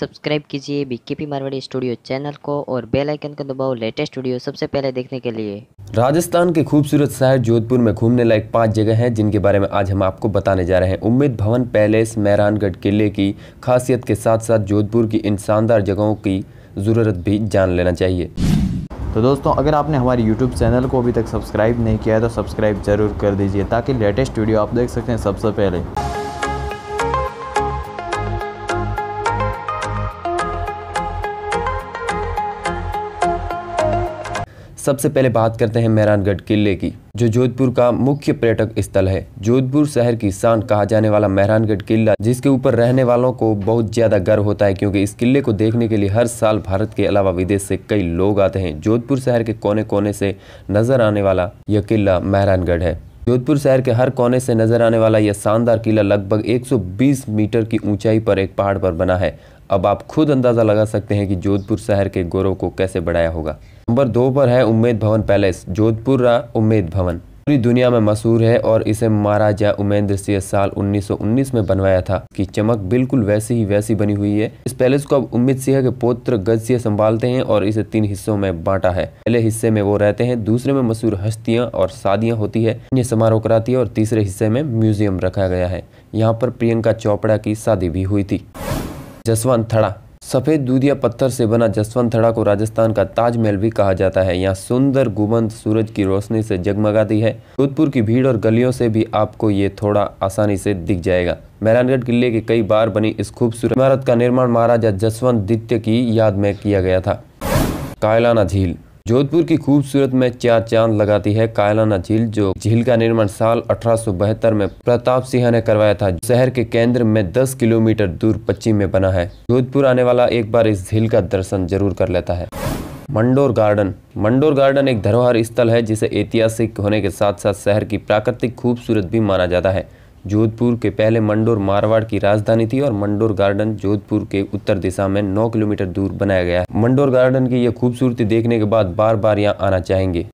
subscribe कीजिए BKP Marwari studio channel को और बेल आइकन को दबाओ लेटेस्ट वीडियो सबसे पहले देखने के लिए राजस्थान के खूबसूरत शहर जोधपुर में घूमने लायक पांच जगह हैं जिनके बारे में आज हम आपको बताने जा रहे हैं उम्मीद भवन पैलेस मेहरानगढ़ किले की खासियत के साथ साथ जोधपुर की इन शानदार जगहों की ज़रूरत भी जान लेना चाहिए तो दोस्तों अगर आपने हमारे YouTube चैनल को अभी तक सब्सक्राइब नहीं किया है तो सब्सक्राइब ज़रूर कर दीजिए ताकि लेटेस्ट वीडियो आप देख सकें सबसे पहले सबसे पहले बात करते हैं मेहरानगढ़ किले की जो जोधपुर का मुख्य पर्यटक स्थल है जोधपुर शहर की शान कहा जाने वाला मेहरानगढ़ किला जिसके ऊपर रहने वालों को बहुत ज़्यादा गर्व होता है क्योंकि इस किले को देखने के लिए हर साल भारत के अलावा विदेश से कई लोग आते हैं जोधपुर शहर के कोने कोने से नजर आने वाला यह किला मेहरानगढ़ है जोधपुर शहर के हर कोने से नजर आने वाला यह शानदार किला लगभग 120 मीटर की ऊंचाई पर एक पहाड़ पर बना है अब आप खुद अंदाज़ा लगा सकते हैं कि जोधपुर शहर के गौरव को कैसे बढ़ाया होगा नंबर दो पर है उम्मेद भवन पैलेस जोधपुर रा उम्मेद भवन पूरी दुनिया में मशहूर है और इसे महाराजा उमेंद्र सिंह साल 1919 में बनवाया था कि चमक बिल्कुल वैसी ही वैसी बनी हुई है इस पैलेस को अब उम्मीद सिंह के पुत्र गज सिंह संभालते हैं और इसे तीन हिस्सों में बांटा है पहले हिस्से में वो रहते हैं दूसरे में मशहूर हस्तियां और शादियां होती है अन्य समारोह कराती है और तीसरे हिस्से में म्यूजियम रखा गया है यहाँ पर प्रियंका चोपड़ा की शादी भी हुई थी जसवंत थड़ा सफ़ेद दूधिया पत्थर से बना जसवंत थड़ा को राजस्थान का ताजमहल भी कहा जाता है यहाँ सुंदर गुबंद सूरज की रोशनी से जगमगाती है जोधपुर की भीड़ और गलियों से भी आपको ये थोड़ा आसानी से दिख जाएगा मेहरानगढ़ किले के कई बार बनी इस खूबसूरत इमारत का निर्माण महाराजा जसवंत द्वितीय की याद में किया गया था कायलाना झील जोधपुर की खूबसूरत में चार चांद लगाती है कायलाना झील जो झील का निर्माण साल अठारह में प्रताप सिंह ने करवाया था शहर के केंद्र में 10 किलोमीटर दूर पश्चिम में बना है जोधपुर आने वाला एक बार इस झील का दर्शन जरूर कर लेता है मंडोर गार्डन मंडोर गार्डन एक धरोहर स्थल है जिसे ऐतिहासिक होने के साथ साथ शहर की प्राकृतिक खूबसूरत भी माना जाता है जोधपुर के पहले मंडोर मारवाड़ की राजधानी थी और मंडोर गार्डन जोधपुर के उत्तर दिशा में 9 किलोमीटर दूर बनाया गया है मंडोर गार्डन की यह खूबसूरती देखने के बाद बार बार यहाँ आना चाहेंगे